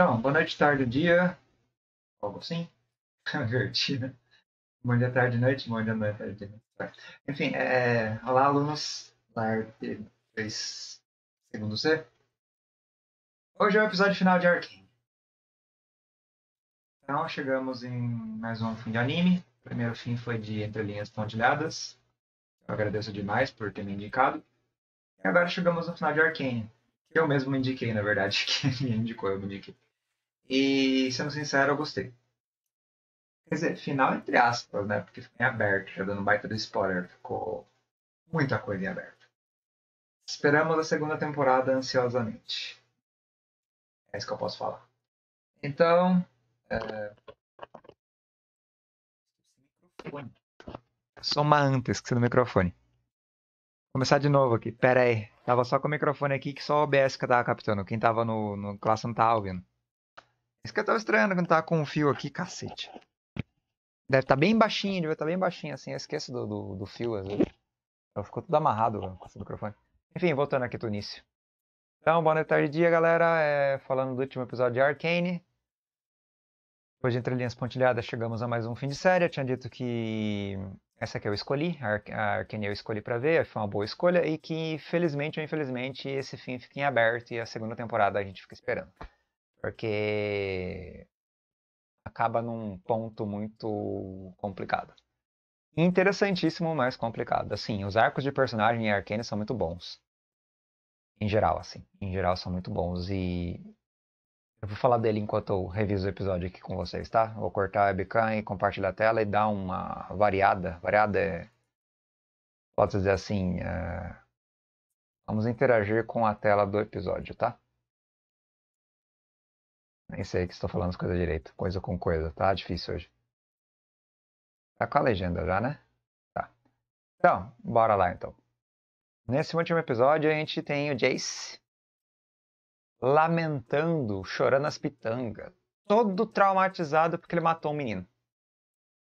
Então, boa noite, tarde, dia. Algo assim. Invertida. Bom dia, tarde, noite. Bom dia, noite, tarde, tá. dia. Enfim, é, é... olá, alunos da arte 3, segundo C. É. Hoje é o episódio final de Arkane. Então, chegamos em mais um fim de anime. O primeiro fim foi de Entre Linhas Pontilhadas. Eu agradeço demais por ter me indicado. E agora chegamos no final de Arkane. Que eu mesmo indiquei, na verdade. Que me indicou, eu me indiquei. E, sendo sincero, eu gostei. Quer dizer, final entre aspas, né? Porque ficou em aberto, já dando baita do spoiler. Ficou muita coisa em aberto. Esperamos a segunda temporada ansiosamente. É isso que eu posso falar. Então. É... Soma antes que você no microfone. Vou começar de novo aqui. Pera aí. Tava só com o microfone aqui que só o OBS que eu tava captando. Quem tava no, no classe não tava ouvindo. Isso que eu tava estranhando quando tava com o fio aqui, cacete. Deve estar tá bem baixinho, deve estar tá bem baixinho assim. Eu esqueço do, do, do fio às vezes. Ficou tudo amarrado com esse microfone. Enfim, voltando aqui do início. Então, boa noite, tarde dia, galera. É, falando do último episódio de Arcane. Depois de Entre Linhas Pontilhadas, chegamos a mais um fim de série. Eu tinha dito que essa que eu escolhi, a Arcane eu escolhi para ver, foi uma boa escolha. E que, felizmente ou infelizmente, esse fim fica em aberto e a segunda temporada a gente fica esperando porque acaba num ponto muito complicado. Interessantíssimo, mas complicado. Assim, os arcos de personagem em Arcane são muito bons. Em geral, assim. Em geral são muito bons. E eu vou falar dele enquanto eu reviso o episódio aqui com vocês, tá? Vou cortar a webcam e compartilhar a tela e dar uma variada. Variada é. Pode dizer assim. É... Vamos interagir com a tela do episódio, tá? Nem sei que estou falando as coisas direito. Coisa com coisa, tá difícil hoje. Tá com a legenda já, né? Tá. Então, bora lá então. Nesse último episódio a gente tem o Jace lamentando, chorando as pitangas. Todo traumatizado porque ele matou um menino.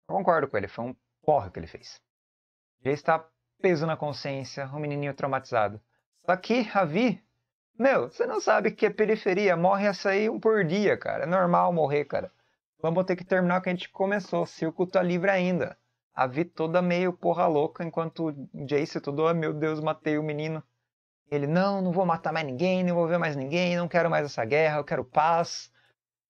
Eu concordo com ele, foi um porra que ele fez. Jace tá peso na consciência, um menininho traumatizado. Só que Vi meu, você não sabe que é periferia, morre aí um por dia, cara. É normal morrer, cara. Vamos ter que terminar o que a gente começou. O circo tá livre ainda. A Vi toda meio porra louca, enquanto o Jace todo, oh, meu Deus, matei o menino. Ele, não, não vou matar mais ninguém, não vou ver mais ninguém, não quero mais essa guerra, eu quero paz.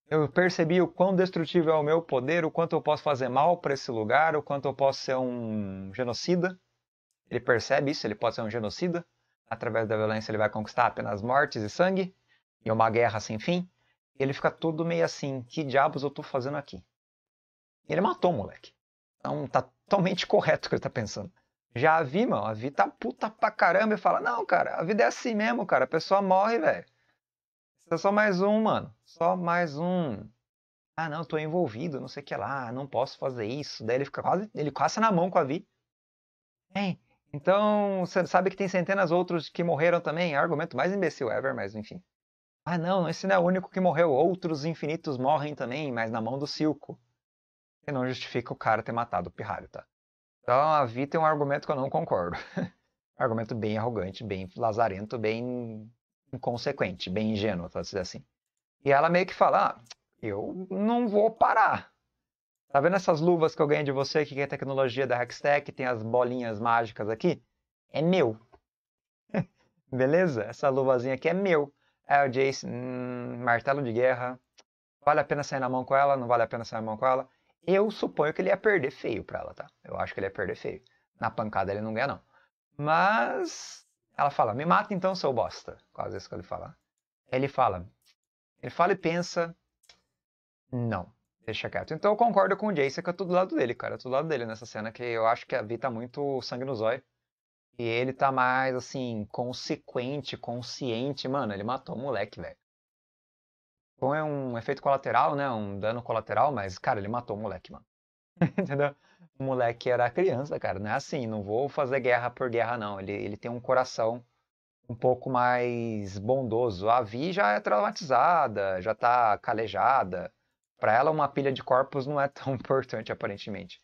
Eu percebi o quão destrutivo é o meu poder, o quanto eu posso fazer mal para esse lugar, o quanto eu posso ser um genocida. Ele percebe isso, ele pode ser um genocida através da violência ele vai conquistar apenas mortes e sangue, e uma guerra sem fim, ele fica todo meio assim, que diabos eu tô fazendo aqui? Ele matou o moleque. Então tá totalmente correto o que ele tá pensando. Já a Vi, mano, a Vi tá puta pra caramba e fala, não, cara, a vida é assim mesmo, cara, a pessoa morre, velho. Isso é só mais um, mano, só mais um. Ah, não, tô envolvido, não sei o que lá, não posso fazer isso. Daí ele fica quase, ele quase na mão com a Vi. Hein? Então, você sabe que tem centenas outros que morreram também. É argumento mais imbecil ever, mas enfim. Ah, não, esse não é o único que morreu. Outros infinitos morrem também, mas na mão do Silco. Que não justifica o cara ter matado o Pirralho, tá? Então, a Vi tem é um argumento que eu não concordo. argumento bem arrogante, bem lazarento, bem inconsequente, bem ingênuo, tá? Assim. E ela meio que fala: ah, eu não vou parar. Tá vendo essas luvas que eu ganhei de você que é tecnologia da Hextech, tem as bolinhas mágicas aqui? É meu. Beleza? Essa luvazinha aqui é meu. Aí é o Jace, hum, martelo de guerra. Vale a pena sair na mão com ela? Não vale a pena sair na mão com ela? Eu suponho que ele ia perder feio pra ela, tá? Eu acho que ele ia perder feio. Na pancada ele não ganha, não. Mas ela fala, me mata então, seu bosta. Quase isso que ele fala. Ele fala, ele fala e pensa, não. Deixa quieto. Então eu concordo com o Jace que eu tô do lado dele, cara. Eu tô do lado dele nessa cena, que eu acho que a Vi tá muito sangue no zóio. E ele tá mais, assim, consequente, consciente. Mano, ele matou o moleque, velho. Bom, então, é um efeito colateral, né? Um dano colateral, mas, cara, ele matou o moleque, mano. Entendeu? O moleque era criança, cara. Não é assim, não vou fazer guerra por guerra, não. Ele, ele tem um coração um pouco mais bondoso. A Vi já é traumatizada, já tá calejada. Para ela, uma pilha de corpos não é tão importante, aparentemente.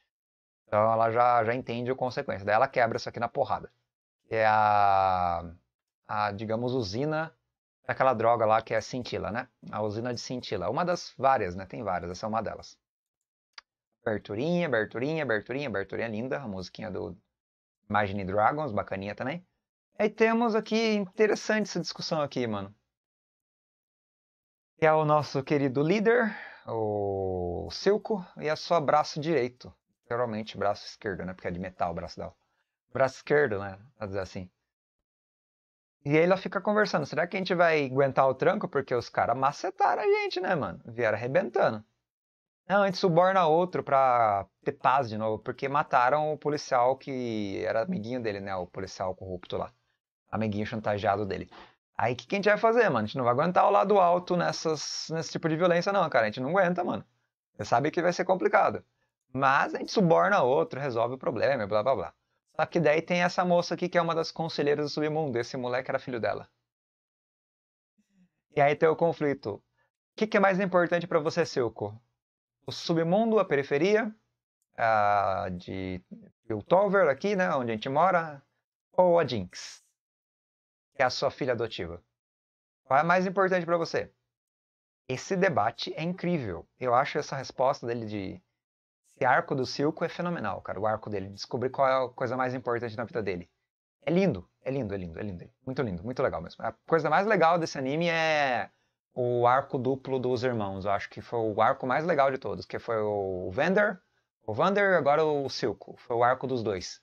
Então ela já, já entende a consequência. Daí ela quebra isso aqui na porrada. É a, a, digamos, usina daquela droga lá que é a cintila, né? A usina de cintila. Uma das várias, né? Tem várias, essa é uma delas. Aberturinha, aberturinha, aberturinha, aberturinha linda. A musiquinha do Imagine Dragons, bacaninha também. Aí temos aqui, interessante essa discussão aqui, mano. Que é o nosso querido líder, o silco e a é sua braço direito. Geralmente braço esquerdo, né? Porque é de metal o braço dela. Braço esquerdo, né? Vamos dizer assim. E aí ela fica conversando, será que a gente vai aguentar o tranco? Porque os caras macetaram a gente, né, mano? Vieram arrebentando. Não, a gente suborna outro pra ter paz de novo, porque mataram o policial que era amiguinho dele, né? O policial corrupto lá. Amiguinho chantageado dele. Aí o que, que a gente vai fazer, mano? A gente não vai aguentar o lado alto nessas, nesse tipo de violência, não, cara. A gente não aguenta, mano. Você sabe que vai ser complicado. Mas a gente suborna outro, resolve o problema, blá blá blá. Só que daí tem essa moça aqui que é uma das conselheiras do submundo. Esse moleque era filho dela. E aí tem o conflito. O que, que é mais importante para você, Silco? O submundo, a periferia, a de Piltover aqui, né, onde a gente mora, ou a Jinx? que é a sua filha adotiva? Qual é mais importante para você? Esse debate é incrível. Eu acho essa resposta dele de esse arco do Silco é fenomenal, cara. O arco dele, descobrir qual é a coisa mais importante na vida dele. É lindo, é lindo, é lindo, é lindo. Muito lindo, muito legal mesmo. A coisa mais legal desse anime é o arco duplo dos irmãos. Eu acho que foi o arco mais legal de todos, que foi o Vander, o Vander e agora o Silco. Foi o arco dos dois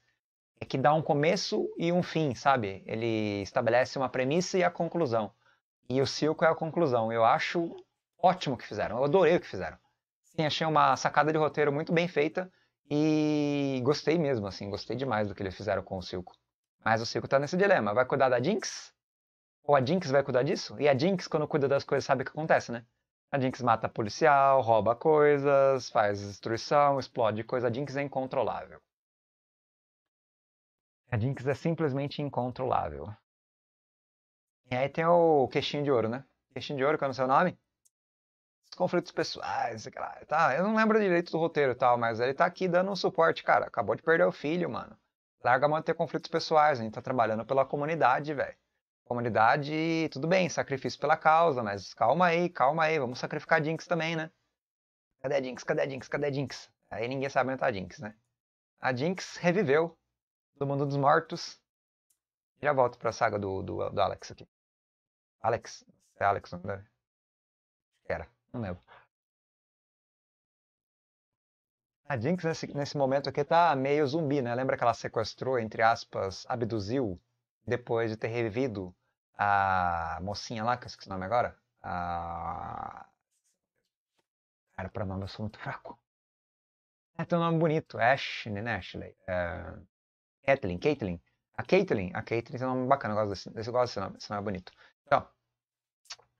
é que dá um começo e um fim, sabe? Ele estabelece uma premissa e a conclusão. E o Silco é a conclusão. Eu acho ótimo o que fizeram. Eu adorei o que fizeram. Sim, achei uma sacada de roteiro muito bem feita e gostei mesmo, assim, gostei demais do que eles fizeram com o Silco. Mas o Silco tá nesse dilema. Vai cuidar da Jinx? Ou a Jinx vai cuidar disso? E a Jinx, quando cuida das coisas, sabe o que acontece, né? A Jinx mata policial, rouba coisas, faz destruição, explode coisa. A Jinx é incontrolável. A Jinx é simplesmente incontrolável. E aí tem o queixinho de ouro, né? Queixinho de ouro, que é o seu nome? Os conflitos pessoais, cara, tá? Eu não lembro direito do roteiro e tal, mas ele tá aqui dando um suporte, cara. Acabou de perder o filho, mano. Larga a mão de ter conflitos pessoais, a gente tá trabalhando pela comunidade, velho. Comunidade, tudo bem, sacrifício pela causa, mas calma aí, calma aí, vamos sacrificar a Jinx também, né? Cadê a Jinx? Cadê a Jinx? Cadê a Jinx? Aí ninguém sabe onde tá a Jinx, né? A Jinx reviveu do mundo dos mortos. Já volto pra saga do, do, do Alex aqui. Alex. É Alex, não deve. Né? Era, não lembro. A ah, Jinx nesse, nesse momento aqui tá meio zumbi, né? Lembra que ela sequestrou, entre aspas, abduziu, depois de ter revivido a mocinha lá, que eu esqueci o nome agora? A... Cara, pra nome eu sou muito fraco. É, tem um nome bonito, Ashley, né? Ashley. É... Caitlyn, Caitlyn. A Caitlyn, a Caitlyn é um nome bacana, eu gosto desse, eu gosto desse nome, esse nome é bonito. Então,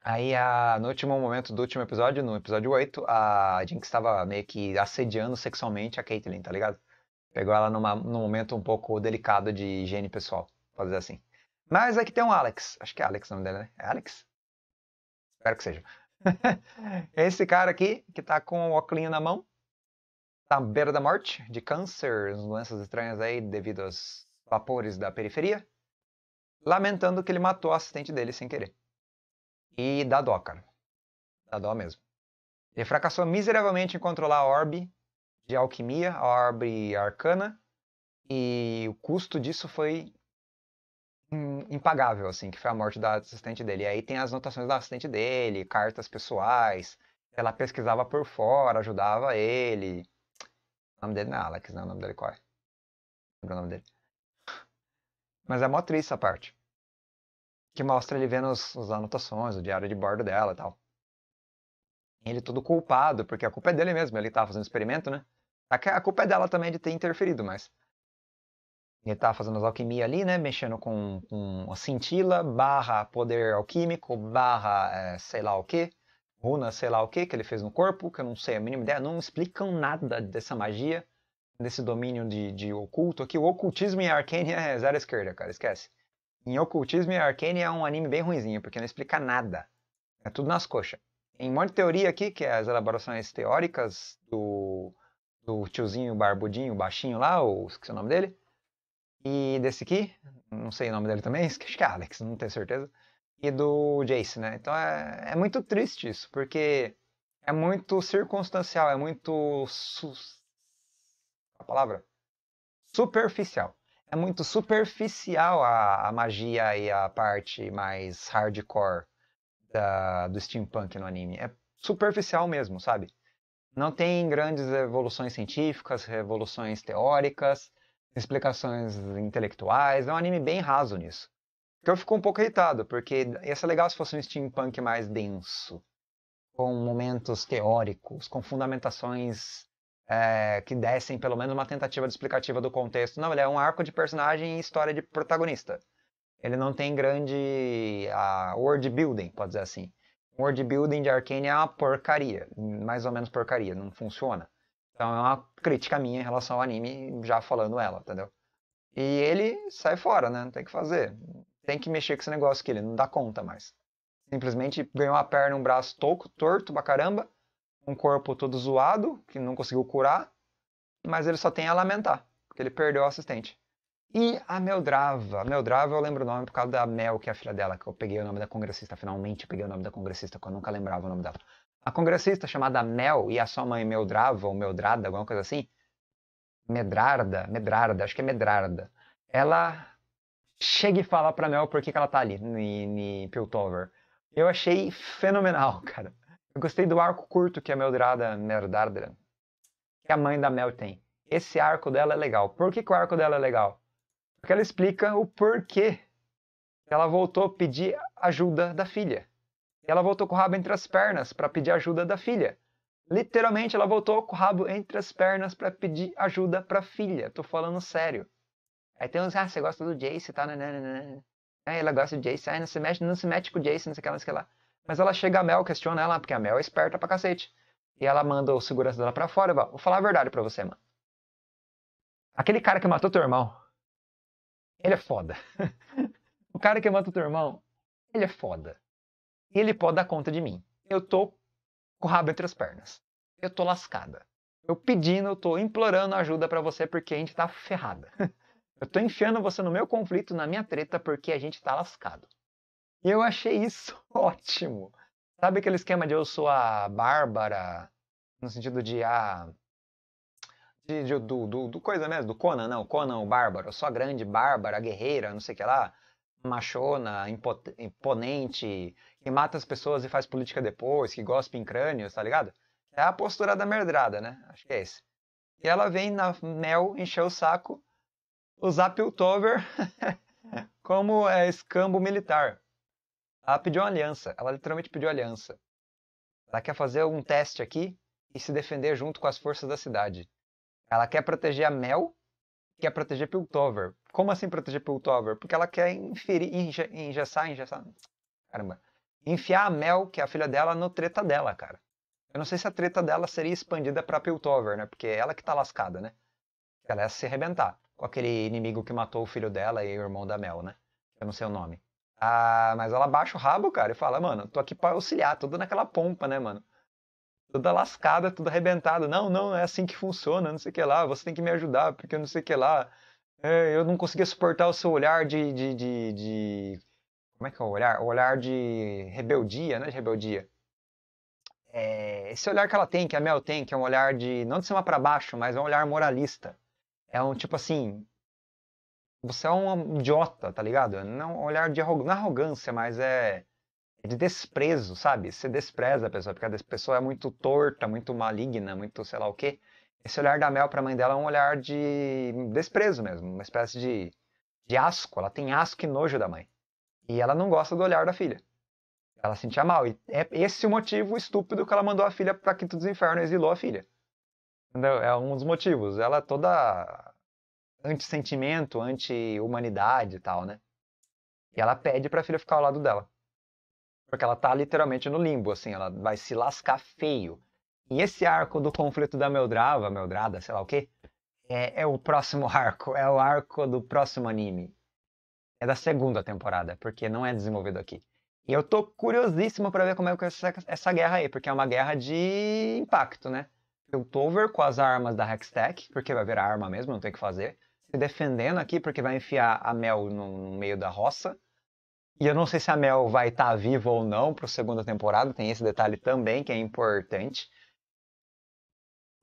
aí a, no último momento do último episódio, no episódio 8, a Jinx estava meio que assediando sexualmente a Caitlyn, tá ligado? Pegou ela numa, num momento um pouco delicado de higiene pessoal, pode dizer assim. Mas aqui tem um Alex, acho que é Alex o nome dela, né? É Alex? Espero que seja. Esse cara aqui, que tá com o óculos na mão, tá à beira da morte de câncer, doenças estranhas aí devido aos vapores da periferia, lamentando que ele matou a assistente dele sem querer. E dá dó, cara. Dá dó mesmo. Ele fracassou miseravelmente em controlar a orbe de alquimia, a orbe arcana, e o custo disso foi impagável, assim, que foi a morte da assistente dele. E aí tem as notações da assistente dele, cartas pessoais, ela pesquisava por fora, ajudava ele. O nome dele não é Alex, né? O nome dele qual é Lembra o nome dele. Mas é mó triste essa parte. Que mostra ele vendo as, as anotações, o diário de bordo dela e tal. Ele todo culpado, porque a culpa é dele mesmo. Ele tá fazendo experimento, né? A culpa é dela também de ter interferido, mas. Ele tá fazendo as alquimia ali, né? Mexendo com, com a cintila, barra poder alquímico, barra é, sei lá o que runa, sei lá o que, que ele fez no corpo, que eu não sei a mínima ideia, não explicam nada dessa magia, desse domínio de, de oculto aqui. O ocultismo e a Arcane é zero esquerda, cara, esquece. Em ocultismo e a Arcane é um anime bem ruinzinho, porque não explica nada. É tudo nas coxas. Em um monte teoria aqui, que é as elaborações teóricas do, do tiozinho barbudinho, baixinho lá, ou esqueci o nome dele. E desse aqui, não sei o nome dele também, acho que é Alex, não tenho certeza e do Jace, né? Então é, é muito triste isso, porque é muito circunstancial, é muito. Sus... a palavra? Superficial. É muito superficial a, a magia e a parte mais hardcore da, do steampunk no anime. É superficial mesmo, sabe? Não tem grandes evoluções científicas, revoluções teóricas, explicações intelectuais. É um anime bem raso nisso. Então eu fico um pouco irritado, porque ia ser legal se fosse um steampunk mais denso, com momentos teóricos, com fundamentações é, que dessem pelo menos uma tentativa de explicativa do contexto. Não, ele é um arco de personagem e história de protagonista. Ele não tem grande uh, world building, pode dizer assim. World building de Arkane é uma porcaria, mais ou menos porcaria, não funciona. Então é uma crítica minha em relação ao anime, já falando ela, entendeu? E ele sai fora, né? Não tem o que fazer tem que mexer com esse negócio que ele não dá conta mais. Simplesmente ganhou uma perna, um braço toco, torto pra caramba, um corpo todo zoado, que não conseguiu curar, mas ele só tem a lamentar, porque ele perdeu o assistente. E a Meldrava. A Meldrava eu lembro o nome por causa da Mel, que é a filha dela, que eu peguei o nome da congressista, finalmente eu peguei o nome da congressista, que eu nunca lembrava o nome dela. A congressista chamada Mel e a sua mãe Meldrava, ou Meldrada, alguma coisa assim, Medrarda, Medrarda, acho que é Medrarda. Ela chega e fala pra Mel por que, que ela tá ali, em Piltover. Eu achei fenomenal, cara. Eu gostei do arco curto que a Meldrada, Merdardra, que a mãe da Mel tem. Esse arco dela é legal. Por que, que o arco dela é legal? Porque ela explica o porquê ela voltou pedir ajuda da filha. Ela voltou com o rabo entre as pernas para pedir ajuda da filha. Literalmente, ela voltou com o rabo entre as pernas para pedir ajuda para a filha. Tô falando sério. Aí tem uns, ah, você gosta do Jace e tal, né, né, né, Aí ela gosta do Jace, ah, não se mexe, não se mete com o Jace, não sei o que lá, não sei o que lá. Mas ela chega a Mel, questiona ela, porque a Mel é esperta pra cacete. E ela manda o segurança dela pra fora e fala, vou falar a verdade pra você, mano. Aquele cara que matou teu irmão, ele é foda. o cara que matou teu irmão, ele é foda. E ele pode dar conta de mim. Eu tô com o rabo entre as pernas. Eu tô lascada. Eu pedindo, eu tô implorando ajuda para você porque a gente tá ferrada. Eu tô enfiando você no meu conflito, na minha treta, porque a gente tá lascado. E eu achei isso ótimo. Sabe aquele esquema de eu sou a Bárbara, no sentido de a. Ah, de, de, do, do, do, coisa mesmo, do Conan, não, Conan o Bárbaro. Eu sou a grande Bárbara, a guerreira, não sei o que lá, machona, imponente, que mata as pessoas e faz política depois, que gosta em crânios, tá ligado? É a postura da merdrada, né? Acho que é esse. E ela vem na Mel encher o saco usar Piltover como é, escambo militar. Ela pediu aliança, ela literalmente pediu aliança. Ela quer fazer um teste aqui e se defender junto com as forças da cidade. Ela quer proteger a Mel, quer proteger Piltover. Como assim proteger Piltover? Porque ela quer inferir, engessar, engessar. Caramba. Enfiar a Mel, que é a filha dela, no treta dela, cara. Eu não sei se a treta dela seria expandida para Piltover, né? Porque é ela que tá lascada, né? Ela ia se arrebentar com aquele inimigo que matou o filho dela e o irmão da Mel, né? Eu não sei o nome. Ah, mas ela baixa o rabo, cara, e fala, mano, tô aqui para auxiliar, tudo naquela pompa, né, mano? Toda lascada, tudo arrebentado. Não, não, é assim que funciona, não sei o que lá, você tem que me ajudar, porque não sei o que lá. É, eu não conseguia suportar o seu olhar de, de, de, de... Como é que é o olhar? O olhar de rebeldia, né? De rebeldia. É, esse olhar que ela tem, que a Mel tem, que é um olhar de. Não de cima para baixo, mas é um olhar moralista é um tipo assim. Você é um idiota, tá ligado? É não um olhar de arrogância, não é arrogância, mas é, é de desprezo, sabe? Você despreza a pessoa, porque a pessoa é muito torta, muito maligna, muito sei lá o quê. Esse olhar da Mel pra mãe dela é um olhar de desprezo mesmo, uma espécie de, de asco. Ela tem asco e nojo da mãe. E ela não gosta do olhar da filha. Ela sentia mal. E é esse o motivo estúpido que ela mandou a filha pra Quinto dos Infernos e exilou a filha. Entendeu? É um dos motivos. Ela é toda anti-sentimento, anti-humanidade e tal, né? E ela pede pra filha ficar ao lado dela. Porque ela tá literalmente no limbo, assim, ela vai se lascar feio. E esse arco do conflito da Meldrava, Meldrada, sei lá o quê, é, é o próximo arco, é o arco do próximo anime. É da segunda temporada, porque não é desenvolvido aqui. E eu tô curiosíssimo para ver como é que essa, essa guerra aí, porque é uma guerra de impacto, né? Tover com as armas da Hextech, porque vai virar arma mesmo, não tem o que fazer. Se defendendo aqui, porque vai enfiar a Mel no, no meio da roça. E eu não sei se a Mel vai estar tá viva ou não para a segunda temporada, tem esse detalhe também que é importante.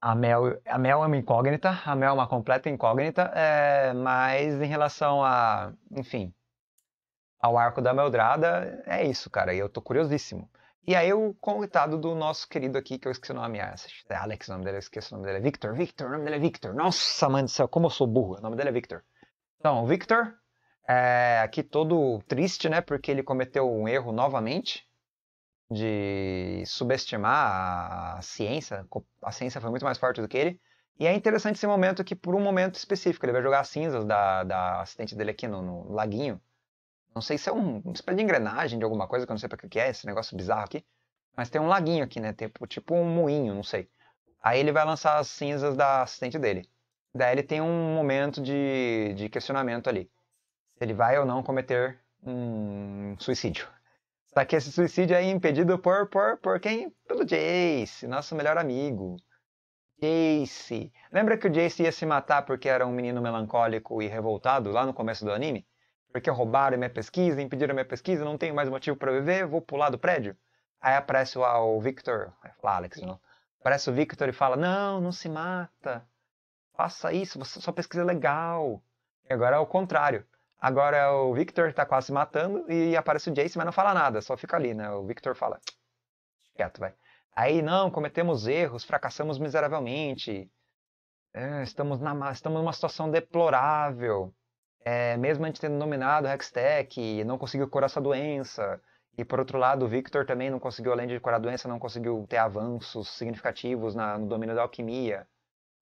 A Mel, a Mel é uma incógnita, a Mel é uma completa incógnita, é, mas em relação a, enfim, ao arco da Meldrada, é isso, cara, e eu tô curiosíssimo. E aí o convidado do nosso querido aqui, que eu esqueci o nome, é, é Alex, o nome dele, eu esqueci o nome dele, é Victor, Victor, o nome dele é Victor. Nossa, mãe do céu, como eu sou burro, o nome dele é Victor. Então, o Victor, é, aqui todo triste, né, porque ele cometeu um erro novamente de subestimar a ciência, a ciência foi muito mais forte do que ele. E é interessante esse momento que, por um momento específico, ele vai jogar as cinzas da, da assistente dele aqui no, no laguinho, não sei se é um, espécie de engrenagem de alguma coisa, que eu não sei pra que é esse negócio bizarro aqui. Mas tem um laguinho aqui, né? Tipo, tipo um moinho, não sei. Aí ele vai lançar as cinzas da assistente dele. Daí ele tem um momento de, de questionamento ali. Se ele vai ou não cometer um suicídio. Só que esse suicídio é impedido por, por, por quem? Pelo Jace, nosso melhor amigo. Jace. Lembra que o Jace ia se matar porque era um menino melancólico e revoltado lá no começo do anime? porque roubaram minha pesquisa, impediram minha pesquisa, não tenho mais motivo para viver, vou pular do prédio. Aí aparece o, Victor, fala ah, Alex, não. Aparece o Victor e fala: Não, não se mata. Faça isso, você só pesquisa é legal. E agora é o contrário. Agora é o Victor que tá quase se matando e aparece o Jace, mas não fala nada, só fica ali, né? O Victor fala: Quieto, vai. Aí, não, cometemos erros, fracassamos miseravelmente. É, estamos, na, estamos numa situação deplorável é, mesmo a gente tendo nominado o Hextech, não conseguiu curar essa doença. E por outro lado, o Victor também não conseguiu, além de curar a doença, não conseguiu ter avanços significativos na, no domínio da alquimia,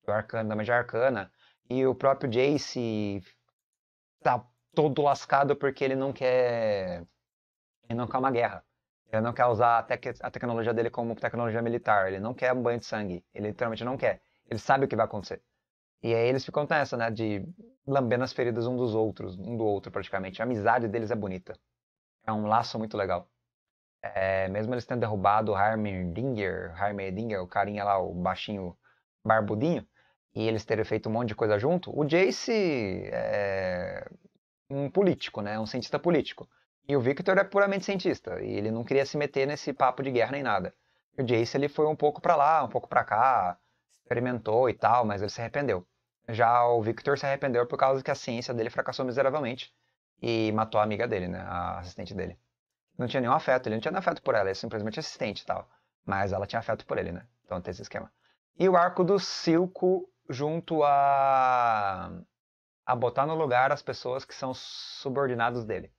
do arcano da magia arcana. E o próprio Jace tá todo lascado porque ele não quer. Ele não quer uma guerra. Ele não quer usar a, tec a tecnologia dele como tecnologia militar. Ele não quer um banho de sangue. Ele literalmente não quer. Ele sabe o que vai acontecer. E aí eles ficam nessa, né? De lambendo as feridas um dos outros, um do outro praticamente. A amizade deles é bonita. É um laço muito legal. É, mesmo eles tendo derrubado o Heimerdinger, Heimerdinger, o carinha lá, o baixinho barbudinho, e eles terem feito um monte de coisa junto, o Jace é um político, né? Um cientista político. E o Victor é puramente cientista, e ele não queria se meter nesse papo de guerra nem nada. E o Jace ele foi um pouco para lá, um pouco para cá, experimentou e tal, mas ele se arrependeu. Já o Victor se arrependeu por causa que a ciência dele fracassou miseravelmente e matou a amiga dele, né? A assistente dele. Não tinha nenhum afeto, ele não tinha nenhum afeto por ela, ele simplesmente é assistente e tal. Mas ela tinha afeto por ele, né? Então tem esse esquema. E o arco do Silco junto a a botar no lugar as pessoas que são subordinados dele.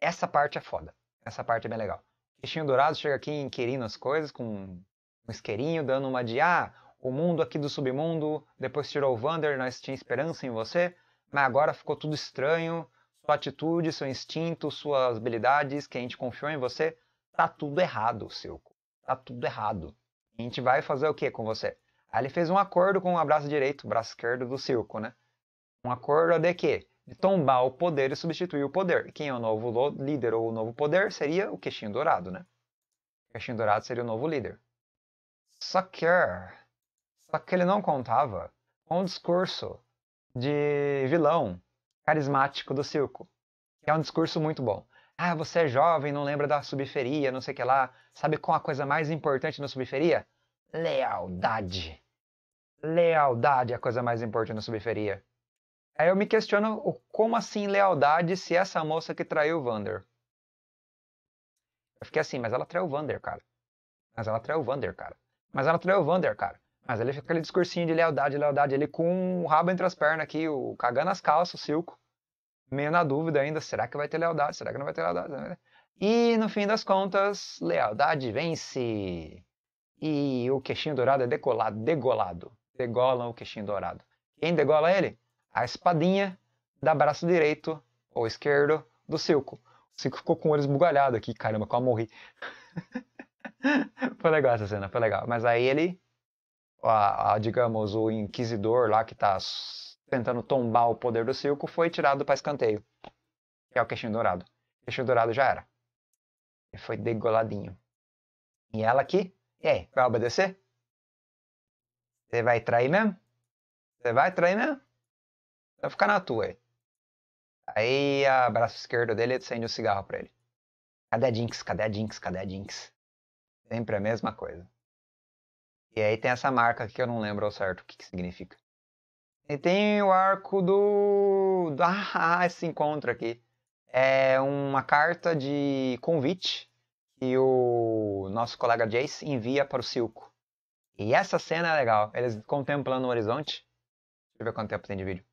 Essa parte é foda. Essa parte é bem legal. Peixinho Dourado chega aqui inquirindo as coisas com um isqueirinho, dando uma de ah, o mundo aqui do submundo, depois tirou o Vander, nós tínhamos esperança em você, mas agora ficou tudo estranho, sua atitude, seu instinto, suas habilidades, que a gente confiou em você, tá tudo errado, seu. Tá tudo errado. A gente vai fazer o que com você? Aí ele fez um acordo com o braço direito, o braço esquerdo do circo, né? Um acordo de quê? De tombar o poder e substituir o poder. Quem é o novo líder ou o novo poder seria o queixinho dourado, né? O queixinho dourado seria o novo líder. Só que ah, só que ele não contava com o discurso de vilão carismático do circo. Que é um discurso muito bom. Ah, você é jovem, não lembra da subferia, não sei o que lá. Sabe qual a coisa mais importante na subferia? Lealdade. Lealdade é a coisa mais importante na subferia. Aí eu me questiono como assim lealdade se essa moça que traiu o Vander. Eu fiquei assim, mas ela traiu o Vander, cara. Mas ela traiu o Vander, cara. Mas ela traiu o Vander, cara. Mas ele fica aquele discursinho de lealdade, lealdade, ele com o rabo entre as pernas aqui, o cagando as calças, o silco, Meio na dúvida ainda, será que vai ter lealdade? Será que não vai ter lealdade? E no fim das contas, lealdade vence. E o queixinho dourado é decolado, degolado. Degolam o queixinho dourado. Quem degola ele? A espadinha da braço direito ou esquerdo do Silco. O Silco ficou com o olho esbugalhado aqui, caramba, quase morri. foi legal essa cena, foi legal. Mas aí ele a, a, digamos, o inquisidor lá que está tentando tombar o poder do circo foi tirado para escanteio, que é o queixinho dourado. O queixinho dourado já era. Ele foi degoladinho. E ela aqui, e aí, vai obedecer? Você vai trair mesmo? Você vai trair mesmo? Vai ficar na tua aí. Aí a braço esquerdo dele acende o um cigarro pra ele. Cadê a Jinx? Cadê a Jinx? Cadê a Jinx? Sempre a mesma coisa. E aí tem essa marca aqui que eu não lembro ao certo o que, que significa. E tem o arco do. do... Ah, ah, esse encontro aqui. É uma carta de convite que o nosso colega Jace envia para o Silco. E essa cena é legal. Eles contemplando o horizonte. Deixa eu ver quanto tempo tem de vídeo.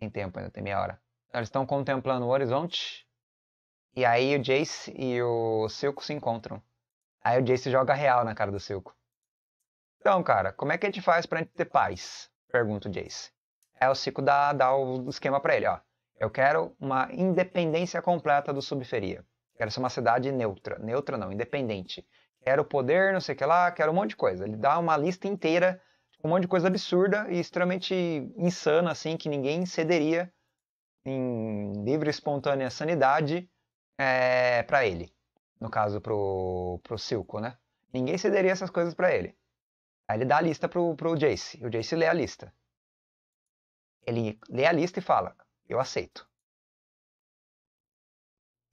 Tem tempo ainda, tem meia hora. Então, eles estão contemplando o horizonte. E aí o Jace e o Silco se encontram. Aí o Jace joga real na cara do Silco. Então, cara, como é que a gente faz pra gente ter paz? Pergunta o Jace. Aí é o Silco dá, dá o esquema pra ele, ó. Eu quero uma independência completa do Subferia. Quero ser uma cidade neutra. Neutra não, independente. Quero poder, não sei o que lá, quero um monte de coisa. Ele dá uma lista inteira um monte de coisa absurda e extremamente insana, assim, que ninguém cederia em livre e espontânea sanidade é, eh, para ele no caso pro, pro Silco, né? Ninguém cederia essas coisas para ele. Aí ele dá a lista pro, pro Jace, o Jace lê a lista. Ele lê a lista e fala, eu aceito.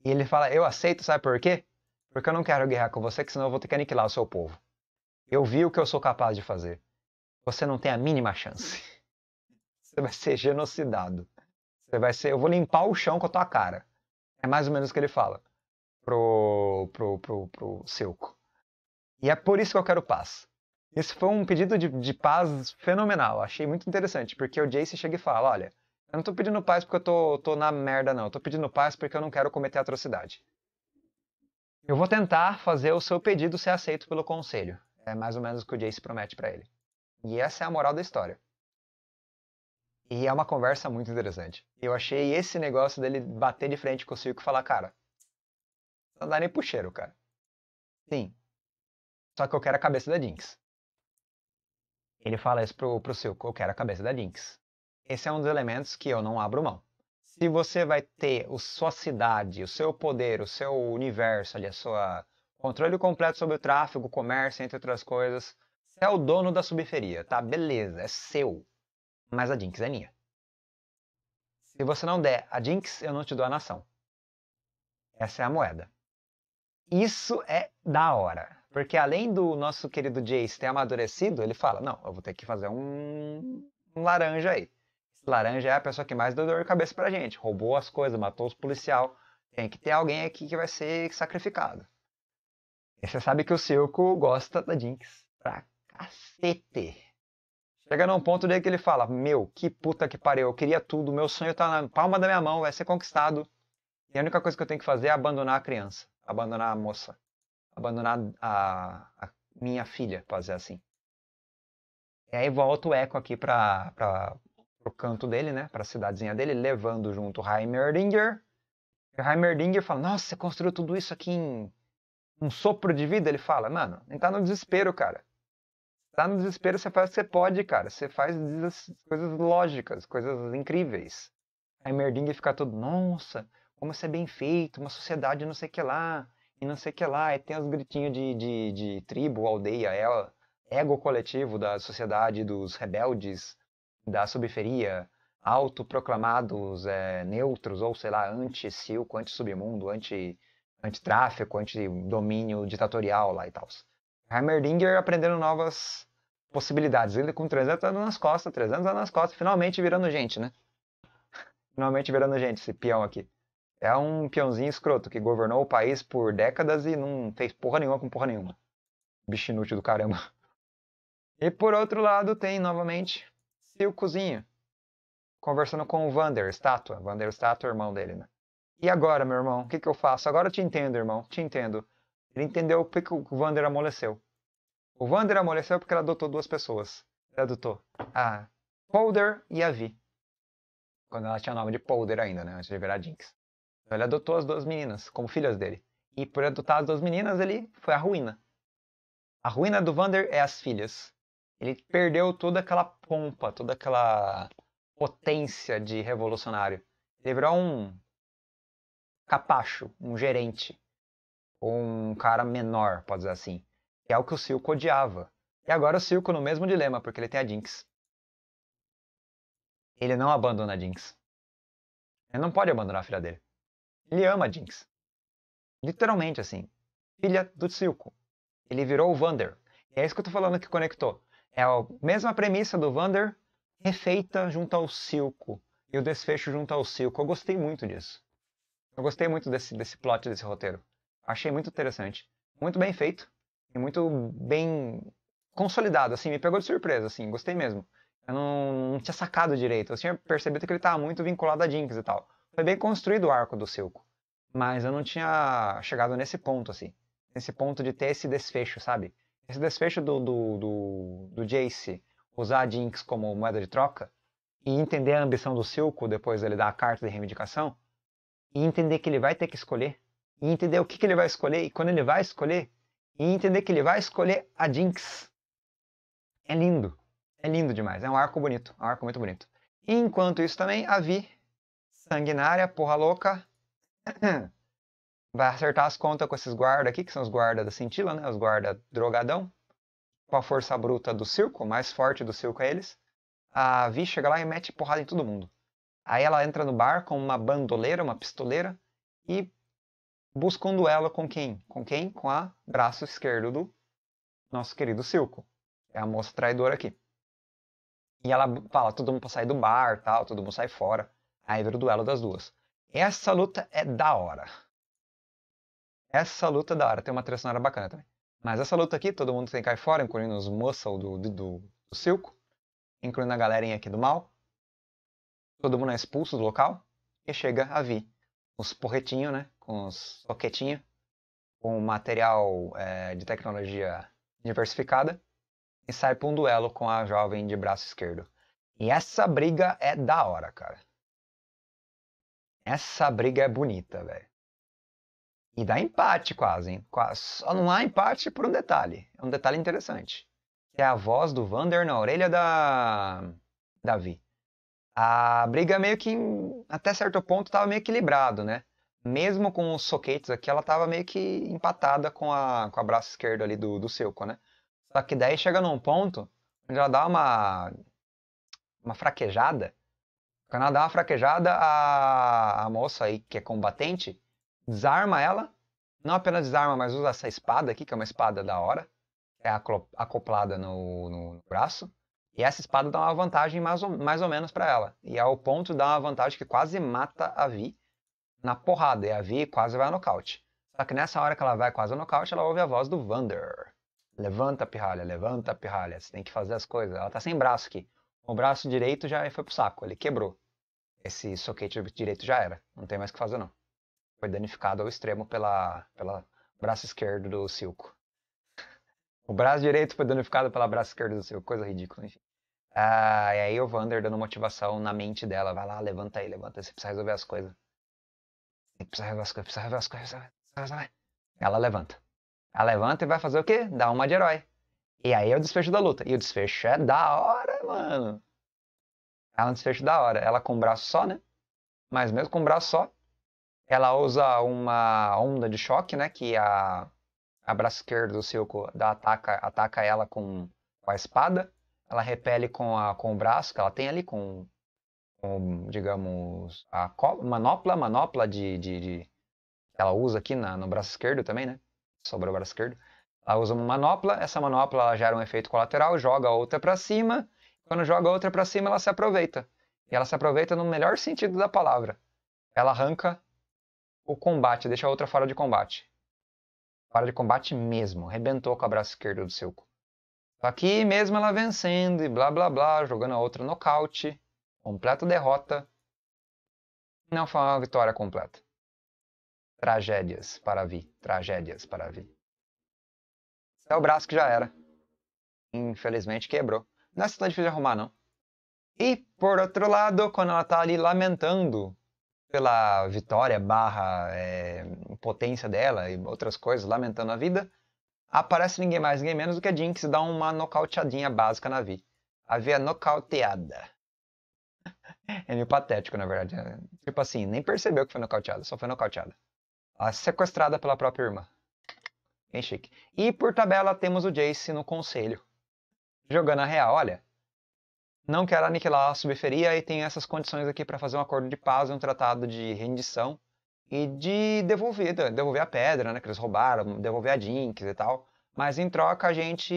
E ele fala, eu aceito, sabe por quê? Porque eu não quero guerrear com você, que senão eu vou ter que aniquilar o seu povo. Eu vi o que eu sou capaz de fazer. Você não tem a mínima chance. Você vai ser genocidado. Você vai ser, eu vou limpar o chão com a tua cara. É mais ou menos o que ele fala pro, pro, pro, pro Silco. E é por isso que eu quero paz. Esse foi um pedido de, de paz fenomenal. Achei muito interessante, porque o Jace chega e fala: olha, eu não tô pedindo paz porque eu tô, tô na merda, não. Eu tô pedindo paz porque eu não quero cometer atrocidade. Eu vou tentar fazer o seu pedido ser aceito pelo conselho. É mais ou menos o que o Jace promete para ele. E essa é a moral da história. E é uma conversa muito interessante. Eu achei esse negócio dele bater de frente com o circo e falar, cara, não dá nem pro cheiro, cara. Sim. Só que eu quero a cabeça da Jinx. Ele fala isso pro, pro Silco, eu quero a cabeça da Jinx. Esse é um dos elementos que eu não abro mão. Se você vai ter a sua cidade, o seu poder, o seu universo ali, a sua controle completo sobre o tráfego, o comércio, entre outras coisas, você é o dono da subferia, tá? Beleza, é seu. Mas a Jinx é minha. Se você não der a Jinx, eu não te dou a nação. Essa é a moeda. Isso é da hora. Porque além do nosso querido Jace ter amadurecido, ele fala: não, eu vou ter que fazer um, um laranja aí. Laranja é a pessoa que mais deu dor de cabeça pra gente. Roubou as coisas, matou os policial. Tem que ter alguém aqui que vai ser sacrificado. E você sabe que o circo gosta da Jinx pra cacete. Chega num ponto dele que ele fala: Meu, que puta que pariu, eu queria tudo, meu sonho tá na palma da minha mão, vai ser conquistado. E a única coisa que eu tenho que fazer é abandonar a criança abandonar a moça, abandonar a, a minha filha, pode ser assim. E aí volta o Eco aqui para o canto dele, né, para a cidadezinha dele, levando junto Heimerdinger. E Heimerdinger fala: Nossa, você construiu tudo isso aqui em um sopro de vida? Ele fala: Mano, ele tá no desespero, cara. Tá no desespero, você faz o que você pode, cara. Você faz coisas lógicas, coisas incríveis. Heimerdinger fica todo: Nossa, como isso é bem feito, uma sociedade não sei o que lá, e não sei o que lá, e tem os gritinhos de, de, de tribo, aldeia, ela, ego coletivo da sociedade, dos rebeldes, da subferia, autoproclamados é, neutros, ou sei lá, anti-silco, anti-submundo, anti-tráfico, anti tráfico anti domínio ditatorial lá e tal. Heimerdinger aprendendo novas possibilidades. Ele com 300 anos tá nas costas, 300 anos tá nas costas, finalmente virando gente, né? Finalmente virando gente, esse peão aqui. É um peãozinho escroto que governou o país por décadas e não fez porra nenhuma com porra nenhuma. Bicho inútil do caramba. E por outro lado tem, novamente, Cozinho Conversando com o Vander, estátua. Vander, estátua, irmão dele, né? E agora, meu irmão? O que, que eu faço? Agora eu te entendo, irmão. Te entendo. Ele entendeu porque o Vander amoleceu. O Vander amoleceu porque ela adotou duas pessoas. Ele adotou a Polder e a Vi. Quando ela tinha o nome de Polder ainda, né? Antes de virar Jinx ele adotou as duas meninas como filhas dele. E por adotar as duas meninas, ele foi a ruína. A ruína do Vander é as filhas. Ele perdeu toda aquela pompa, toda aquela potência de revolucionário. Ele virou um capacho, um gerente, ou um cara menor, pode dizer assim. Que é o que o circo odiava. E agora o circo no mesmo dilema, porque ele tem a Jinx. Ele não abandona a Jinx. Ele não pode abandonar a filha dele. Ele ama Jinx. Literalmente assim. Filha do Silco. Ele virou o Vander. E é isso que eu tô falando que conectou. É a mesma premissa do Vander, refeita junto ao Silco. E o desfecho junto ao Silco. Eu gostei muito disso. Eu gostei muito desse, desse plot, desse roteiro. Achei muito interessante. Muito bem feito. E muito bem consolidado, assim. Me pegou de surpresa, assim. Gostei mesmo. Eu não, não tinha sacado direito. Eu tinha percebido que ele tava muito vinculado a Jinx e tal foi bem construído o arco do Silco. Mas eu não tinha chegado nesse ponto, assim. Nesse ponto de ter esse desfecho, sabe? Esse desfecho do, do, do, do Jace usar a Jinx como moeda de troca e entender a ambição do Silco depois ele dar a carta de reivindicação e entender que ele vai ter que escolher e entender o que, que ele vai escolher e quando ele vai escolher e entender que ele vai escolher a Jinx. É lindo. É lindo demais. É um arco bonito. É um arco muito bonito. E enquanto isso também, a Vi Sanguinária, porra louca. Vai acertar as contas com esses guardas aqui, que são os guardas da cintila, né? Os guardas drogadão. Com a força bruta do circo, mais forte do circo é eles. A Vi chega lá e mete porrada em todo mundo. Aí ela entra no bar com uma bandoleira, uma pistoleira, e busca um duelo com quem? Com quem? Com a braço esquerdo do nosso querido Silco. É a moça traidora aqui. E ela fala, todo mundo pra sair do bar, tal, todo mundo sai fora. Aí vira o duelo das duas. Essa luta é da hora. Essa luta é da hora. Tem uma trilha sonora bacana também. Mas essa luta aqui, todo mundo tem que cair fora, incluindo os muscle do, do, do, do circo, incluindo a galerinha aqui do mal. Todo mundo é expulso do local. E chega a Vi. Os porretinhos, né? Com os soquetinhos. Com material é, de tecnologia diversificada. E sai para um duelo com a jovem de braço esquerdo. E essa briga é da hora, cara. Essa briga é bonita, velho. E dá empate quase, hein? Quase. Só não há empate por um detalhe. É um detalhe interessante. É a voz do Vander na orelha da Davi. A briga meio que, até certo ponto, estava meio equilibrado, né? Mesmo com os soquetes aqui, ela estava meio que empatada com a, com a ali do, do né? Só que daí chega num ponto onde ela dá uma, uma fraquejada Canadá fraquejada, a, a moça aí que é combatente desarma ela. Não apenas desarma, mas usa essa espada aqui, que é uma espada da hora. É acoplada no, no braço. E essa espada dá uma vantagem mais ou, mais ou menos para ela. E ao ponto dá uma vantagem que quase mata a Vi na porrada. E a Vi quase vai ao nocaute. Só que nessa hora que ela vai quase ao nocaute, ela ouve a voz do Vander. Levanta, pirralha, levanta, pirralha. Você tem que fazer as coisas. Ela tá sem braço aqui. O braço direito já foi pro saco, ele quebrou. Esse soquete direito já era, não tem mais o que fazer não. Foi danificado ao extremo pela, pela braço esquerdo do Silco. O braço direito foi danificado pela braço esquerdo do silco, coisa ridícula, enfim. Ah, e aí o Vander dando motivação na mente dela. Vai lá, levanta aí, levanta aí, você precisa resolver as coisas. Você precisa resolver as coisas, precisa resolver as coisas, Ela levanta. Ela levanta e vai fazer o quê? Dá uma de herói. E aí é o desfecho da luta. E o desfecho é da hora, mano. É um desfecho da hora. Ela com o um braço só, né? Mas mesmo com o um braço só, ela usa uma onda de choque, né? Que a, a braço esquerdo do Silco da ataca, ataca ela com, com a espada. Ela repele com, a, com o braço que ela tem ali, com, com digamos, a manopla, manopla de, de, de, que ela usa aqui na, no braço esquerdo também, né? Sobrou o braço esquerdo. Ela usa uma manopla, essa manopla ela gera um efeito colateral, joga outra para cima. Quando joga outra para cima, ela se aproveita. E ela se aproveita no melhor sentido da palavra. Ela arranca o combate, deixa a outra fora de combate. Fora de combate mesmo, arrebentou com o braço esquerdo do Silco. Aqui mesmo ela vencendo e blá blá blá, jogando a outra nocaute, completa derrota. Não foi uma vitória completa. Tragédias para vir tragédias para vir é o braço que já era. Infelizmente quebrou. Não é tão difícil de arrumar, não. E, por outro lado, quando ela tá ali lamentando pela vitória barra é, potência dela e outras coisas, lamentando a vida, aparece ninguém mais, ninguém menos do que a Jinx e dá uma nocauteadinha básica na Vi. A Vi é nocauteada. É meio patético, na verdade. É, tipo assim, nem percebeu que foi nocauteada, só foi nocauteada. Ela é sequestrada pela própria irmã. Bem chique. E por tabela temos o Jace no conselho. Jogando a real, olha. Não quero aniquilar a subferia e tem essas condições aqui para fazer um acordo de paz e um tratado de rendição e de devolver, devolver a pedra, né, que eles roubaram, devolver a Jinx e tal. Mas em troca a gente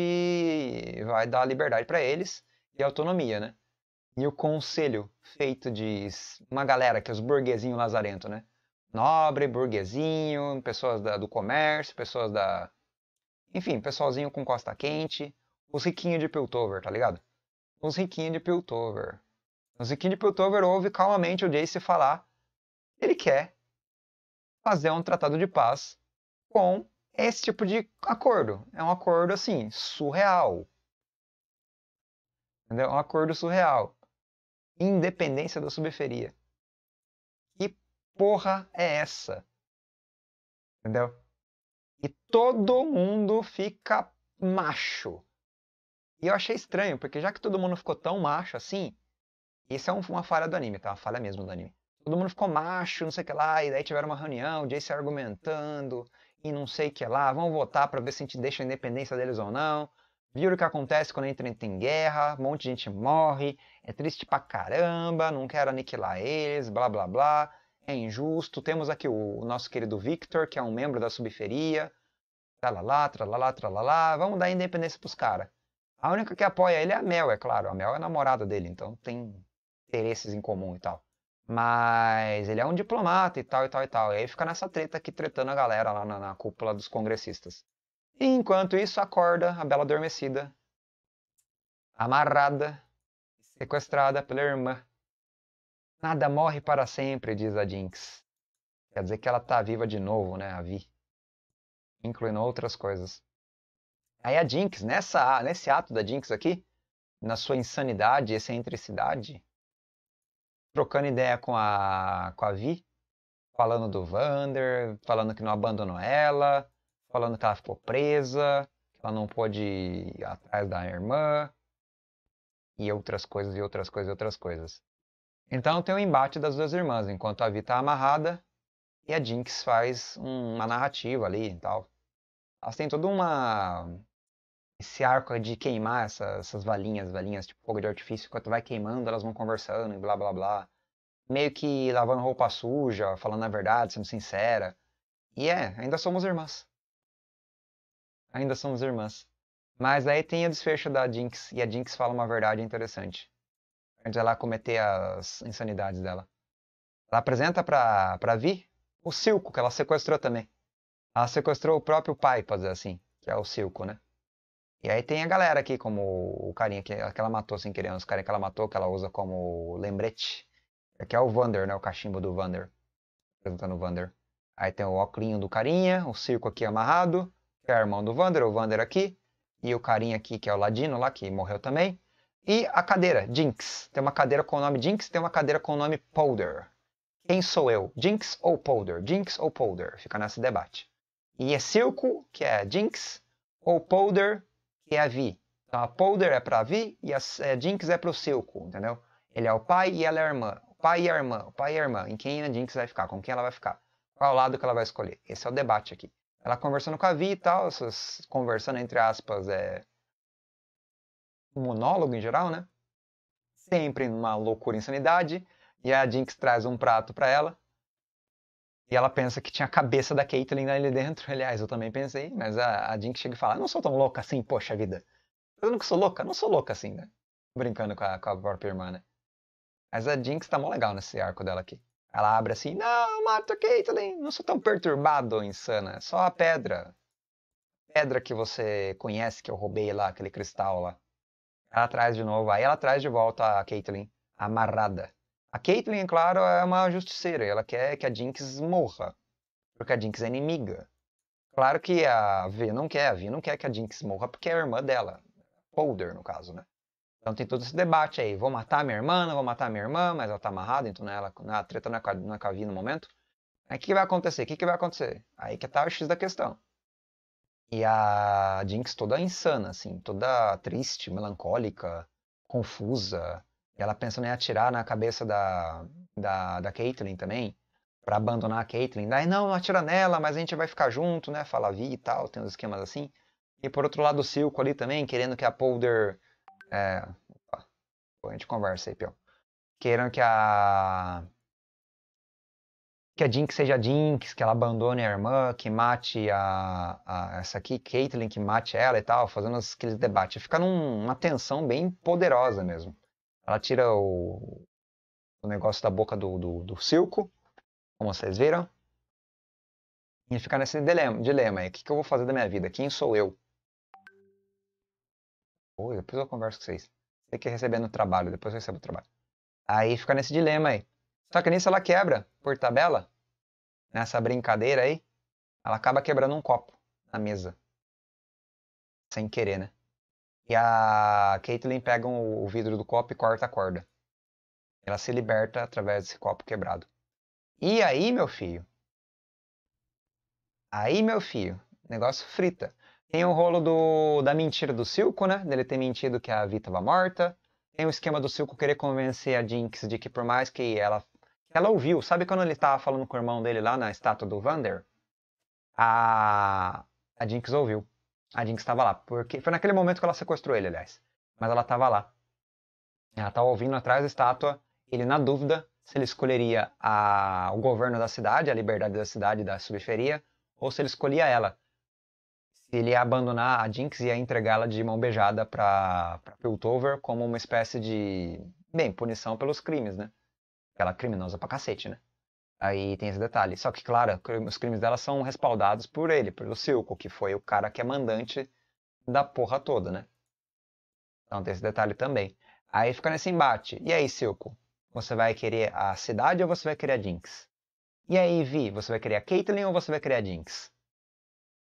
vai dar liberdade para eles e autonomia, né? E o conselho feito de uma galera que é os burguesinhos lazarento, né? nobre, burguesinho, pessoas da, do comércio, pessoas da. Enfim, pessoalzinho com costa quente. Os riquinhos de Piltover, tá ligado? Os riquinhos de Piltover. Os riquinhos de Piltover ouve calmamente o Jace falar que ele quer fazer um tratado de paz com esse tipo de acordo. É um acordo, assim, surreal. Entendeu? É um acordo surreal. Independência da subferia porra é essa? Entendeu? E todo mundo fica macho. E eu achei estranho, porque já que todo mundo ficou tão macho assim, isso é uma falha do anime, tá? Uma falha mesmo do anime. Todo mundo ficou macho, não sei o que lá, e daí tiveram uma reunião, o Jay se argumentando, e não sei o que lá, vão votar para ver se a gente deixa a independência deles ou não. Viram o que acontece quando entra em guerra, um monte de gente morre, é triste pra caramba, não quero aniquilar eles, blá blá blá é injusto. Temos aqui o, o nosso querido Victor, que é um membro da subferia. Tralalá, tralalá, tralalá. Vamos dar independência pros caras. A única que apoia ele é a Mel, é claro. A Mel é a namorada dele, então tem interesses em comum e tal. Mas ele é um diplomata e tal e tal e tal. E aí fica nessa treta aqui, tretando a galera lá na, na cúpula dos congressistas. E enquanto isso, acorda a bela adormecida, amarrada, sequestrada pela irmã Nada morre para sempre, diz a Jinx. Quer dizer que ela tá viva de novo, né, a Vi. Incluindo outras coisas. Aí a Jinx, nessa, nesse ato da Jinx aqui, na sua insanidade, excentricidade, trocando ideia com a, com a Vi, falando do Vander, falando que não abandonou ela, falando que ela ficou presa, que ela não pôde ir atrás da irmã, e outras coisas, e outras coisas, e outras coisas. Então tem o um embate das duas irmãs, enquanto a Vi está amarrada e a Jinx faz uma narrativa ali e tal. Elas têm toda uma. Esse arco de queimar essas, essas valinhas, valinhas tipo fogo de artifício, enquanto vai queimando, elas vão conversando e blá blá blá. Meio que lavando roupa suja, falando a verdade, sendo sincera. E é, ainda somos irmãs. Ainda somos irmãs. Mas aí tem o desfecho da Jinx, e a Jinx fala uma verdade interessante antes ela cometer as insanidades dela. Ela apresenta pra, pra Vi o Silco, que ela sequestrou também. Ela sequestrou o próprio pai, pra dizer assim, que é o Silco, né? E aí tem a galera aqui, como o carinha que, que ela matou sem querer, os carinha que ela matou, que ela usa como lembrete. Que é o Vander, né? O cachimbo do Vander. Apresentando o Vander. Aí tem o oclinho do carinha, o circo aqui amarrado, que é o irmão do Vander, o Vander aqui. E o carinha aqui, que é o Ladino lá, que morreu também. E a cadeira, Jinx. Tem uma cadeira com o nome Jinx, tem uma cadeira com o nome Powder Quem sou eu? Jinx ou Powder Jinx ou Powder Fica nesse debate. E é circo, que é Jinx, ou Powder que é a Vi. Então a Powder é para Vi e a é, Jinx é para o circo, entendeu? Ele é o pai e ela é a irmã. O pai e a irmã, o pai e a irmã. Em quem a Jinx vai ficar? Com quem ela vai ficar? Qual é lado que ela vai escolher? Esse é o debate aqui. Ela conversando com a Vi e tal, essas conversando entre aspas, é, um monólogo em geral, né? Sempre numa loucura insanidade. E a Jinx traz um prato para ela. E ela pensa que tinha a cabeça da Caitlyn ali dentro. Aliás, eu também pensei, mas a, a Jinx chega e fala: Não sou tão louca assim, poxa vida. Eu não sou louca? Não sou louca assim, né? Brincando com a, com a própria irmã, né? Mas a Jinx tá mó legal nesse arco dela aqui. Ela abre assim: Não, mata a Caitlyn, não sou tão perturbado ou insana. Só a pedra. A pedra que você conhece que eu roubei lá, aquele cristal lá. Ela traz de novo. Aí ela traz de volta a Caitlyn amarrada. A Caitlyn, é claro, é uma justiceira. Ela quer que a Jinx morra. Porque a Jinx é inimiga. Claro que a V não quer. A V não quer que a Jinx morra porque é a irmã dela. Polder, no caso, né? Então tem todo esse debate aí. Vou matar minha irmã, não vou matar minha irmã, mas ela tá amarrada, então né, ela, é a treta não é, com a, não é com a Vi no momento. Aí o que, que, vai acontecer? O que, que, vai acontecer? Aí que tá o X da questão. E a Jinx toda insana, assim, toda triste, melancólica, confusa. Ela pensando em atirar na cabeça da, da, da Caitlyn também, para abandonar a Caitlyn. Daí, não, atira nela, mas a gente vai ficar junto, né? Fala Vi e tal, tem uns esquemas assim. E por outro lado, o Silco ali também, querendo que a Polder. É... A gente conversa aí, pior. Querendo que a que a Jinx seja a Jinx, que ela abandone a irmã, que mate a, a essa aqui, Caitlyn, que mate ela e tal, fazendo aqueles debates. Fica numa tensão bem poderosa mesmo. Ela tira o, o negócio da boca do, do, do circo, como vocês viram. E fica nesse dilema, dilema aí. O que, que eu vou fazer da minha vida? Quem sou eu? Oi, depois eu converso com vocês. Tem que é receber no trabalho, depois eu recebo o trabalho. Aí fica nesse dilema aí. Só que nisso ela quebra, por tabela, nessa brincadeira aí, ela acaba quebrando um copo na mesa. Sem querer, né? E a Caitlyn pega o vidro do copo e corta a corda. Ela se liberta através desse copo quebrado. E aí, meu filho? Aí, meu filho, negócio frita. Tem o rolo do, da mentira do Silco, né? Dele ter mentido que a Vita estava morta. Tem o esquema do Silco querer convencer a Jinx de que por mais que ela ela ouviu. Sabe quando ele estava falando com o irmão dele lá na estátua do Vander? A, a Jinx ouviu. A Jinx estava lá. Porque foi naquele momento que ela sequestrou ele, aliás. Mas ela estava lá. Ela estava ouvindo atrás da estátua. Ele, na dúvida, se ele escolheria a... o governo da cidade, a liberdade da cidade da subferia, ou se ele escolhia ela. Se ele ia abandonar a Jinx e ia entregá-la de mão beijada para Piltover como uma espécie de, bem, punição pelos crimes, né? aquela ela é criminosa pra cacete, né? Aí tem esse detalhe. Só que, claro, os crimes dela são respaldados por ele, pelo Silco, que foi o cara que é mandante da porra toda, né? Então tem esse detalhe também. Aí fica nesse embate. E aí, Silco? Você vai querer a cidade ou você vai querer a Jinx? E aí, Vi? Você vai querer a Caitlyn ou você vai querer a Jinx?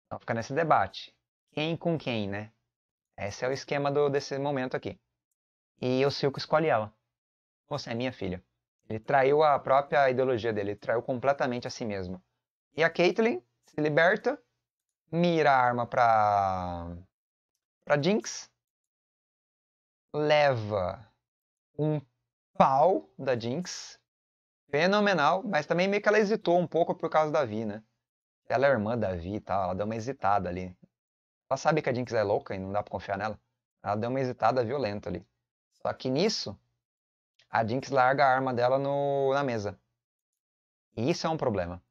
Então fica nesse debate. Quem com quem, né? Esse é o esquema do, desse momento aqui. E o Silco escolhe ela. Você é minha filha. Ele traiu a própria ideologia dele, ele traiu completamente a si mesmo. E a Caitlyn se liberta, mira a arma pra, pra Jinx, leva um pau da Jinx, fenomenal, mas também meio que ela hesitou um pouco por causa da Vi, né? Ela é irmã da Vi e tal, ela deu uma hesitada ali. Ela sabe que a Jinx é louca e não dá pra confiar nela. Ela deu uma hesitada violenta ali. Só que nisso, a Jinx larga a arma dela no, na mesa. E isso é um problema.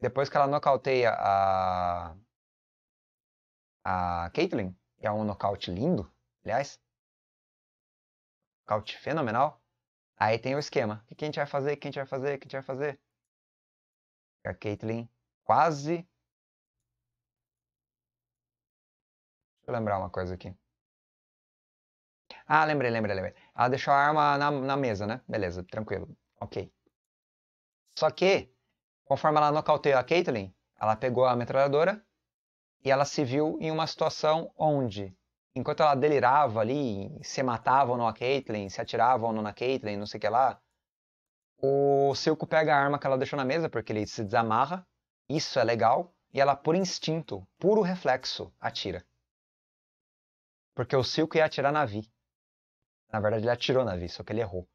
Depois que ela nocauteia a. a Caitlyn, que é um nocaute lindo, aliás. Nocaute fenomenal. Aí tem o esquema. O que a gente vai fazer? O que a gente vai fazer? O que a gente vai fazer? A Caitlyn quase. Deixa eu lembrar uma coisa aqui. Ah, lembrei, lembrei, lembrei. Ela deixou a arma na, na mesa, né? Beleza, tranquilo. Ok. Só que, conforme ela nocauteou a Caitlyn, ela pegou a metralhadora e ela se viu em uma situação onde, enquanto ela delirava ali, se matava ou não a Caitlyn, se atirava ou não na Caitlyn, não sei o que lá, o Silco pega a arma que ela deixou na mesa, porque ele se desamarra, isso é legal, e ela, por instinto, puro reflexo, atira. Porque o Silco ia atirar na Vi. Na verdade, ele atirou na Vi, só que ele errou.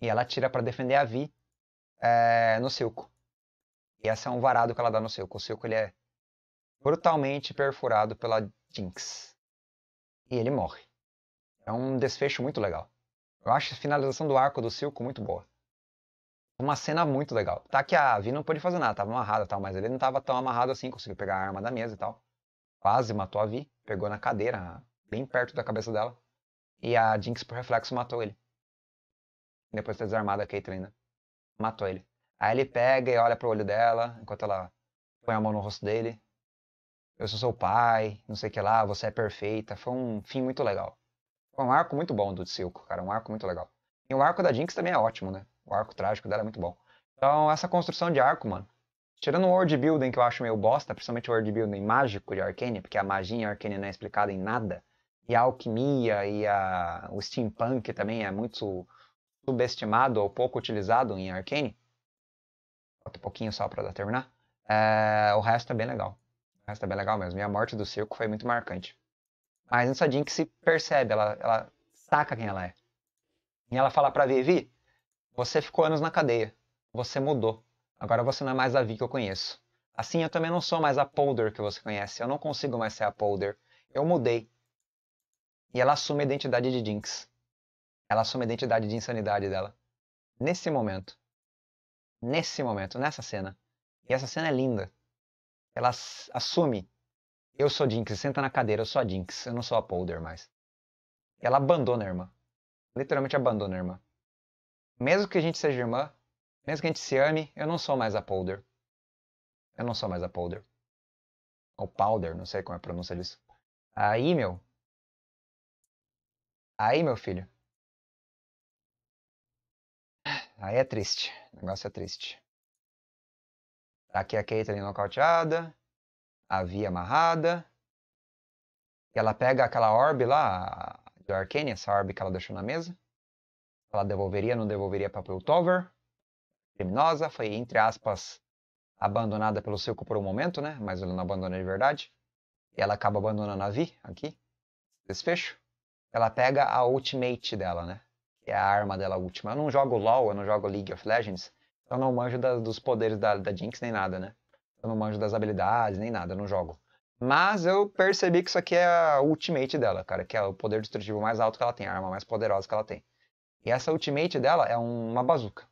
E ela atira para defender a Vi é, no Silco. E essa é um varado que ela dá no Silco. O Silco ele é brutalmente perfurado pela Jinx. E ele morre. É um desfecho muito legal. Eu acho a finalização do arco do Silco muito boa. Uma cena muito legal. Tá que a Vi não pôde fazer nada, tava amarrada e tal, mas ele não tava tão amarrado assim, conseguiu pegar a arma da mesa e tal. Quase matou a Vi, pegou na cadeira, bem perto da cabeça dela. E a Jinx, por reflexo, matou ele. Depois de ter desarmado a Caitlyn, né? Matou ele. Aí ele pega e olha pro olho dela, enquanto ela põe a mão no rosto dele. Eu sou seu pai, não sei o que lá, você é perfeita. Foi um fim muito legal. Foi um arco muito bom do Silco, cara. Um arco muito legal. E o arco da Jinx também é ótimo, né? O arco trágico dela é muito bom. Então, essa construção de arco, mano. Tirando o world building que eu acho meio bosta, principalmente o world building mágico de Arcane, porque a magia em Arcane não é explicada em nada e a alquimia e a, o steampunk também é muito subestimado ou pouco utilizado em Arcane. Falta um pouquinho só para terminar. É, o resto é bem legal. O resto é bem legal mesmo. E a morte do circo foi muito marcante. Mas essa Jinx que se percebe, ela, ela saca quem ela é. E ela fala para Vivi, você ficou anos na cadeia. Você mudou. Agora você não é mais a Vi que eu conheço. Assim, eu também não sou mais a Polder que você conhece. Eu não consigo mais ser a Polder. Eu mudei. E ela assume a identidade de Jinx. Ela assume a identidade de insanidade dela. Nesse momento. Nesse momento, nessa cena. E essa cena é linda. Ela assume. Eu sou Jinx, senta na cadeira, eu sou a Jinx, eu não sou a Polder mais. Ela abandona a irmã. Literalmente abandona a irmã. Mesmo que a gente seja irmã, mesmo que a gente se ame, eu não sou mais a Polder. Eu não sou mais a Polder. Ou Powder, não sei como é a pronúncia disso. Aí, meu, Aí, meu filho. Aí é triste. O negócio é triste. aqui a ali nocauteada. A Vi amarrada. E ela pega aquela orb lá, do Arcane, essa orb que ela deixou na mesa. Ela devolveria, não devolveria para Piltover. Criminosa, foi, entre aspas, abandonada pelo Silco por um momento, né? Mas ela não abandona de verdade. E ela acaba abandonando a Vi aqui. Desfecho ela pega a ultimate dela, né? Que é a arma dela última. Eu não jogo LoL, eu não jogo League of Legends, então eu não manjo da, dos poderes da, da Jinx nem nada, né? Eu não manjo das habilidades nem nada, eu não jogo. Mas eu percebi que isso aqui é a ultimate dela, cara, que é o poder destrutivo mais alto que ela tem, a arma mais poderosa que ela tem. E essa ultimate dela é uma bazuca.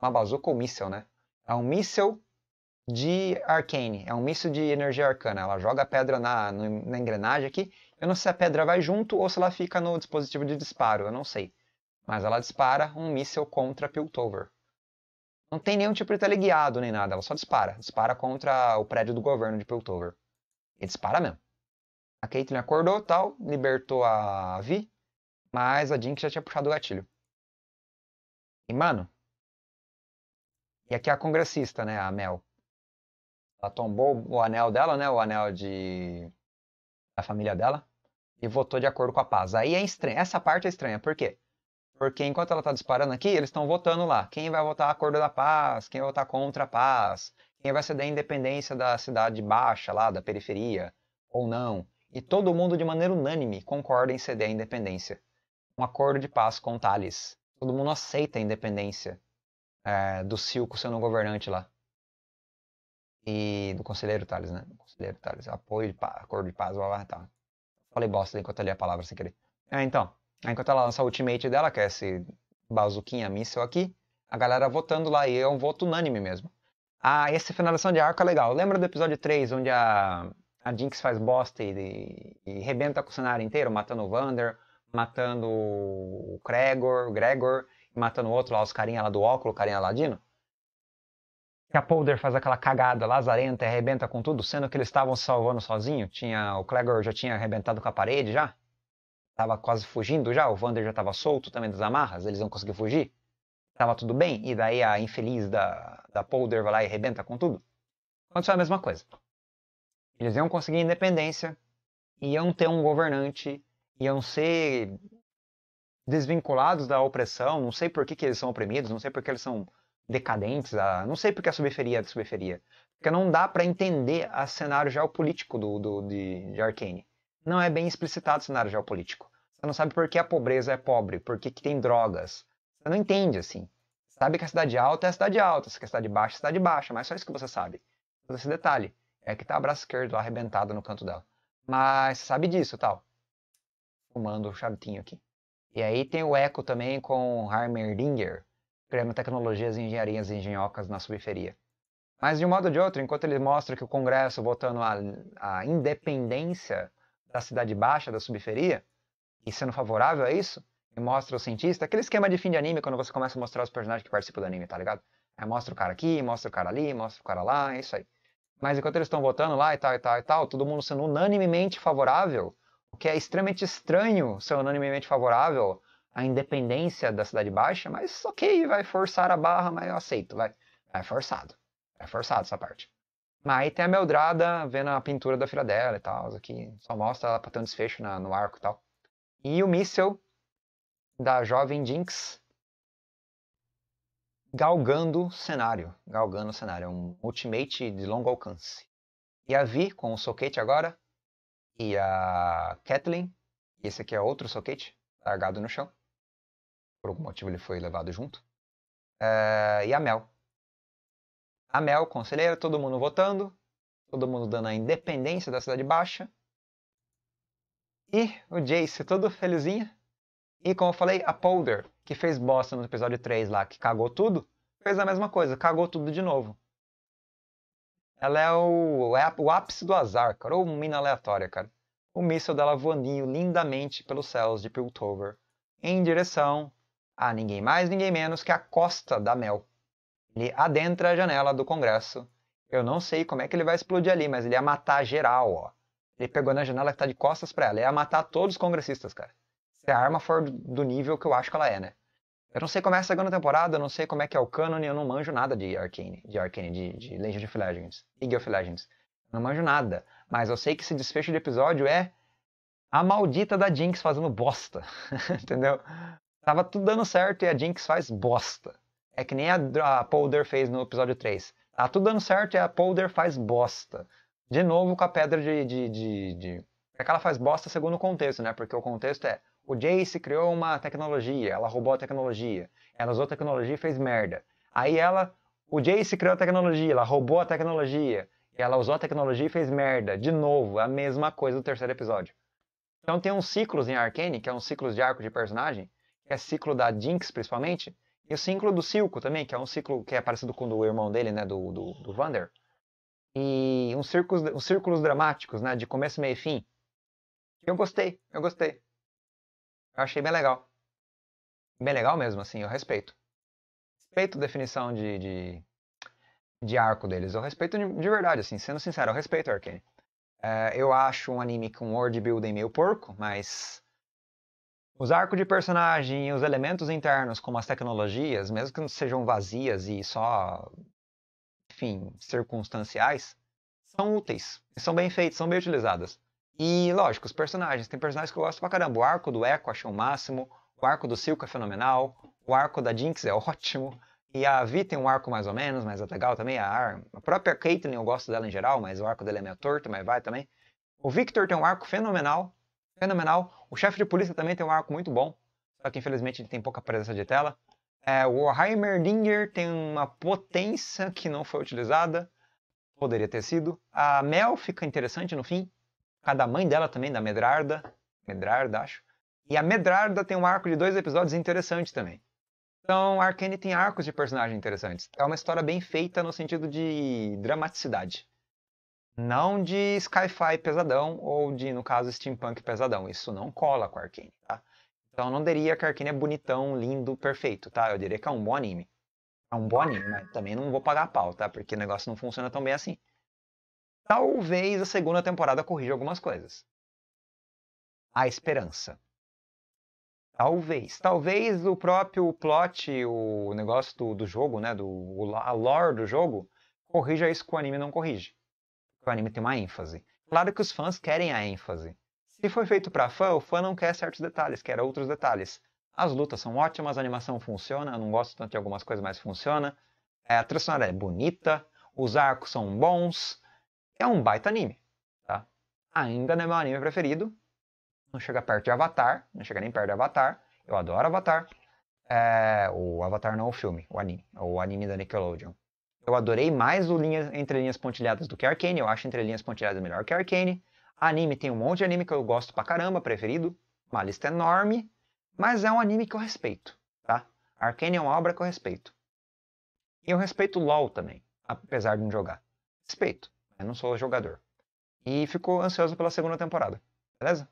Uma bazuca ou míssel, né? É um míssel de arcane, é um míssil de energia arcana. Ela joga a pedra na, na engrenagem aqui eu não sei se a pedra vai junto ou se ela fica no dispositivo de disparo, eu não sei. Mas ela dispara um míssil contra Piltover. Não tem nenhum tipo de teleguiado nem nada, ela só dispara. Dispara contra o prédio do governo de Piltover. E dispara mesmo. A Caitlyn acordou tal, libertou a Vi, mas a Jinx já tinha puxado o gatilho. E mano. E aqui é a congressista, né, a Mel. Ela tombou o anel dela, né, o anel de da família dela e votou de acordo com a paz. Aí é estranho. Essa parte é estranha. Por quê? Porque enquanto ela está disparando aqui, eles estão votando lá. Quem vai votar a acordo da paz? Quem vai votar contra a paz? Quem vai ceder a independência da cidade baixa lá, da periferia? Ou não? E todo mundo, de maneira unânime, concorda em ceder a independência. Um acordo de paz com Thales. Todo mundo aceita a independência é, do Silco sendo governante lá e do conselheiro Thales, né? Conselheiro Thales, apoio de paz, acordo de paz, blá, blá, tá. Falei bosta enquanto eu li a palavra sem querer. É, então, enquanto ela lança o ultimate dela, que é esse bazuquinha míssel aqui, a galera votando lá, e é um voto unânime mesmo. Ah, essa finalização de arco é legal. Lembra do episódio 3, onde a, a Jinx faz bosta e, e, e rebenta com o cenário inteiro, matando o Vander, matando o Gregor, o Gregor, matando o outro lá, os carinha lá do óculo, o carinha ladino? que a Polder faz aquela cagada lazarenta e arrebenta com tudo, sendo que eles estavam salvando sozinho. Tinha, o Clegor já tinha arrebentado com a parede já. Tava quase fugindo já, o Vander já tava solto também das amarras, eles não conseguiam fugir. Tava tudo bem, e daí a infeliz da, da Polder vai lá e arrebenta com tudo. Aconteceu a mesma coisa. Eles iam conseguir independência, iam ter um governante, iam ser desvinculados da opressão, não sei por que, que eles são oprimidos, não sei por que eles são decadentes, a, não sei porque a subferia é da subferia, porque não dá para entender o cenário geopolítico do, do, de, de Arkane. Não é bem explicitado o cenário geopolítico. Você não sabe por que a pobreza é pobre, por que, que tem drogas. Você não entende, assim. sabe que a cidade alta é a cidade alta, que a cidade baixa é a cidade baixa, mas só isso que você sabe. esse detalhe. É que tá a braço esquerdo arrebentado no canto dela. Mas você sabe disso tal. Fumando o charutinho aqui. E aí tem o eco também com Harmerdinger, criando tecnologias e engenharias engenhocas na subferia. Mas, de um modo ou de outro, enquanto ele mostra que o Congresso votando a, a independência da cidade baixa, da subferia, e sendo favorável a isso, e mostra o cientista, aquele esquema de fim de anime, quando você começa a mostrar os personagens que participam do anime, tá ligado? É, mostra o cara aqui, mostra o cara ali, mostra o cara lá, é isso aí. Mas enquanto eles estão votando lá e tal e tal e tal, todo mundo sendo unanimemente favorável, o que é extremamente estranho ser unanimemente favorável a independência da Cidade Baixa, mas ok, vai forçar a barra, mas eu aceito, vai. É forçado. É forçado essa parte. Mas aí tem a Meldrada vendo a pintura da filha dela e tal, aqui só mostra ela pra ter um desfecho na, no arco e tal. E o míssel da jovem Jinx galgando o cenário. Galgando o cenário. É um ultimate de longo alcance. E a Vi com o soquete agora. E a Kathleen. Esse aqui é outro soquete largado no chão por algum motivo ele foi levado junto. Eh, e a Mel. A Mel, conselheira, todo mundo votando, todo mundo dando a independência da Cidade Baixa. E o Jace, todo felizinho. E como eu falei, a Polder, que fez bosta no episódio 3 lá, que cagou tudo, fez a mesma coisa, cagou tudo de novo. Ela é o, é o ápice do azar, cara, ou mina aleatória, cara. O míssil dela voando lindamente pelos céus de Piltover, em direção a ninguém mais, ninguém menos que a Costa da Mel. Ele adentra a janela do Congresso. Eu não sei como é que ele vai explodir ali, mas ele ia matar geral, ó. Ele pegou na janela que tá de costas para ela, ele ia matar todos os congressistas, cara. Se a arma for do nível que eu acho que ela é, né? Eu não sei como é a segunda temporada, eu não sei como é que é o canon, eu não manjo nada de Arcane, de Arcane, de, de Legend of Legends, League of Legends. Eu não manjo nada. Mas eu sei que esse desfecho de episódio é a maldita da Jinx fazendo bosta, entendeu? Tava tudo dando certo e a Jinx faz bosta. É que nem a, a fez no episódio 3. Tá tudo dando certo e a Polder faz bosta. De novo com a pedra de. de, de, de... É que ela faz bosta segundo o contexto, né? Porque o contexto é. O Jace criou uma tecnologia, ela roubou a tecnologia. Ela usou a tecnologia e fez merda. Aí ela. O Jace criou a tecnologia, ela roubou a tecnologia. E ela usou a tecnologia e fez merda. De novo, a mesma coisa do terceiro episódio. Então tem uns ciclos em Arcane, que é um ciclos de arco de personagem, que é ciclo da Jinx, principalmente, e o ciclo do Silco também, que é um ciclo que é parecido com o do irmão dele, né, do, do, do Vander. E uns círculos, uns círculos dramáticos, né, de começo, meio e fim. Eu gostei, eu gostei. Eu achei bem legal. Bem legal mesmo, assim, eu respeito. Respeito a definição de, de, de arco deles. Eu respeito de, de, verdade, assim, sendo sincero, eu respeito Arkane. É, eu acho um anime com world building meio porco, mas os arcos de personagem e os elementos internos, como as tecnologias, mesmo que não sejam vazias e só, enfim, circunstanciais, são úteis, são bem feitos, são bem utilizadas. E, lógico, os personagens. Tem personagens que eu gosto pra caramba. O arco do Echo achei o máximo, o arco do Silco é fenomenal, o arco da Jinx é ótimo, e a Vi tem um arco mais ou menos, mas é legal também. A, a própria Caitlyn eu gosto dela em geral, mas o arco dela é meio torto, mas vai também. O Victor tem um arco fenomenal, fenomenal. O chefe de polícia também tem um arco muito bom, só que infelizmente ele tem pouca presença de tela. É, o Heimerdinger tem uma potência que não foi utilizada, poderia ter sido. A Mel fica interessante no fim, cada mãe dela também, da Medrarda, Medrarda acho. E a Medrarda tem um arco de dois episódios interessante também. Então, Arcane tem arcos de personagens interessantes. É uma história bem feita no sentido de dramaticidade. Não de sci-fi pesadão ou de, no caso, steampunk pesadão. Isso não cola com Arkane, tá? Então não diria que Arkane é bonitão, lindo, perfeito, tá? Eu diria que é um bom anime. É um bom anime, mas também não vou pagar a pau, tá? Porque o negócio não funciona tão bem assim. Talvez a segunda temporada corrija algumas coisas. A esperança. Talvez. Talvez o próprio plot, o negócio do, do jogo, né? Do, a lore do jogo, corrija isso que o anime não corrige o anime tem uma ênfase. Uhum. Claro que os fãs querem a ênfase. Se foi feito para fã, o fã não quer certos detalhes, quer outros detalhes. As lutas são ótimas, a animação funciona, eu não gosto tanto de algumas coisas, mas funciona. É, a trilha sonora é bonita, os arcos são bons, é um baita anime. Tá? Ainda não é meu anime preferido, não chega perto de Avatar, não chega nem perto de Avatar, eu adoro Avatar. É, o Avatar não é o filme, o anime, o anime da Nickelodeon. Eu adorei mais o linhas, Entre Linhas Pontilhadas do que Arcane. Eu acho Entre Linhas Pontilhadas melhor que Arcane. Anime tem um monte de anime que eu gosto pra caramba, preferido. Uma lista enorme. Mas é um anime que eu respeito, tá? Arcane é uma obra que eu respeito. E eu respeito LoL também, apesar de não jogar. Respeito, mas não sou jogador. E fico ansioso pela segunda temporada, beleza?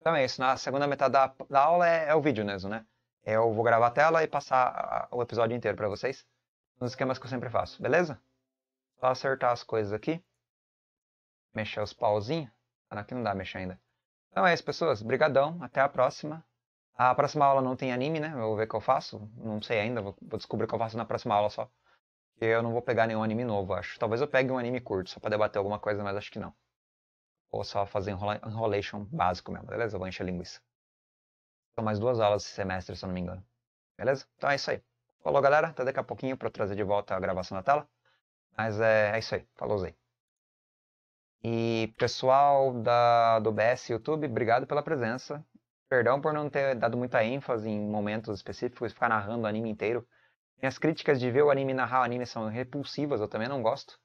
Então é isso, na segunda metade da, da aula é, é, o vídeo mesmo, né? Eu vou gravar a tela e passar o episódio inteiro para vocês nos esquemas que eu sempre faço, beleza? Só acertar as coisas aqui. Mexer os pauzinhos. Ah, aqui não dá mexer ainda. Então é isso, pessoas. Brigadão. Até a próxima. A próxima aula não tem anime, né? Eu vou ver o que eu faço. Não sei ainda. Vou, descobrir o que eu faço na próxima aula só. Eu não vou pegar nenhum anime novo, acho. Talvez eu pegue um anime curto, só pra debater alguma coisa, mas acho que não. Ou só fazer enrolation básico mesmo, beleza? Eu vou encher linguiça. São mais duas aulas esse semestre, se eu não me engano. Beleza? Então é isso aí. Falou, galera. Até daqui a pouquinho para trazer de volta a gravação na tela. Mas é, é isso aí. Falou, Zé. E pessoal da, do BS YouTube, obrigado pela presença. Perdão por não ter dado muita ênfase em momentos específicos, ficar narrando o anime inteiro. Minhas críticas de ver o anime narrar o anime são repulsivas, eu também não gosto.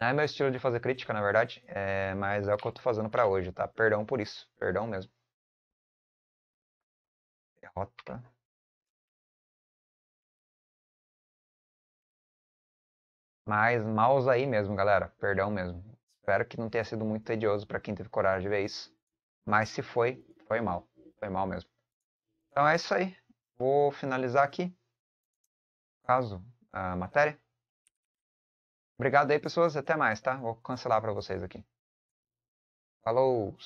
Não é meu estilo de fazer crítica, na verdade, é, mas é o que eu tô fazendo para hoje, tá? Perdão por isso, perdão mesmo. Derrota. Mas maus aí mesmo, galera. Perdão mesmo. Espero que não tenha sido muito tedioso para quem teve coragem de ver isso. Mas se foi, foi mal. Foi mal mesmo. Então é isso aí. Vou finalizar aqui. Caso a matéria. Obrigado aí, pessoas. Até mais, tá? Vou cancelar para vocês aqui. Falou!